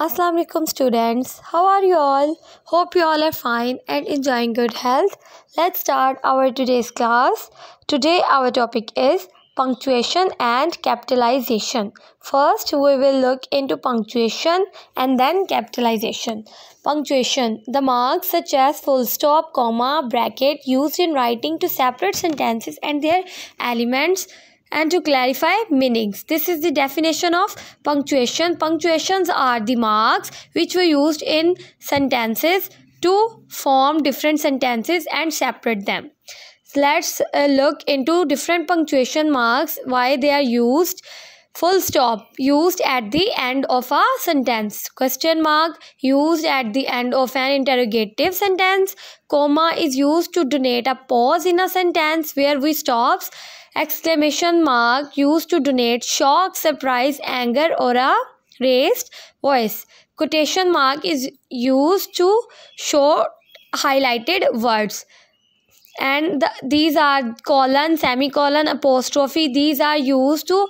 Assalamu alaikum students how are you all hope you all are fine and enjoying good health let's start our today's class today our topic is punctuation and capitalization first we will look into punctuation and then capitalization punctuation the marks such as full stop comma bracket used in writing to separate sentences and their elements and to clarify meanings. This is the definition of punctuation. Punctuations are the marks which were used in sentences to form different sentences and separate them. So let's uh, look into different punctuation marks, why they are used full stop used at the end of a sentence question mark used at the end of an interrogative sentence comma is used to denote a pause in a sentence where we stops exclamation mark used to denote shock surprise anger or a raised voice quotation mark is used to show highlighted words and the, these are colon semicolon apostrophe these are used to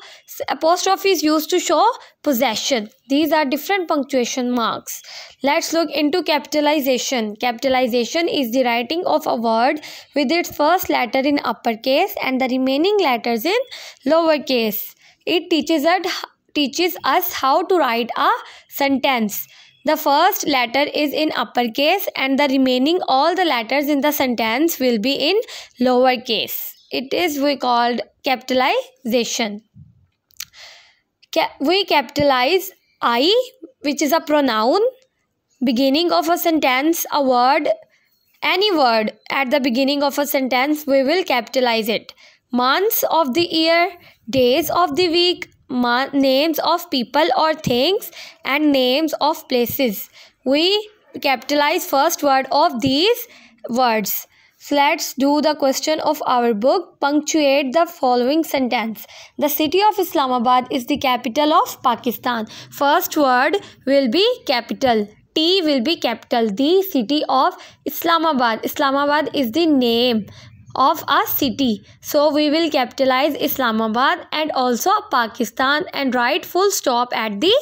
apostrophe is used to show possession these are different punctuation marks let's look into capitalization capitalization is the writing of a word with its first letter in uppercase and the remaining letters in lowercase it teaches us teaches us how to write a sentence the first letter is in uppercase and the remaining all the letters in the sentence will be in lowercase. It is we called capitalization. we capitalize I which is a pronoun, beginning of a sentence, a word, any word at the beginning of a sentence we will capitalize it. Months of the year, days of the week, names of people or things and names of places. We capitalize first word of these words. So let's do the question of our book. Punctuate the following sentence. The city of Islamabad is the capital of Pakistan. First word will be capital. T will be capital. The city of Islamabad. Islamabad is the name of a city. So we will capitalize Islamabad and also Pakistan and write full stop at the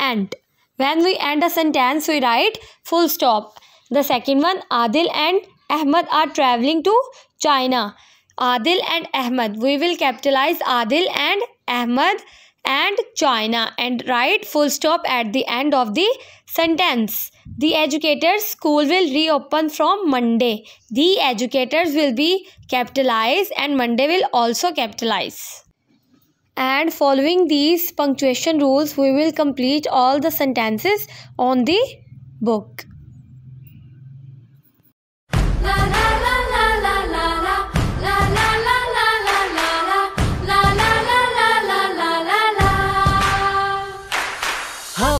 end. When we end a sentence, we write full stop. The second one, Adil and Ahmad are traveling to China. Adil and Ahmad. We will capitalize Adil and Ahmad and China and write full stop at the end of the sentence. The educators school will reopen from Monday. The educators will be capitalized and Monday will also capitalize. And following these punctuation rules, we will complete all the sentences on the book.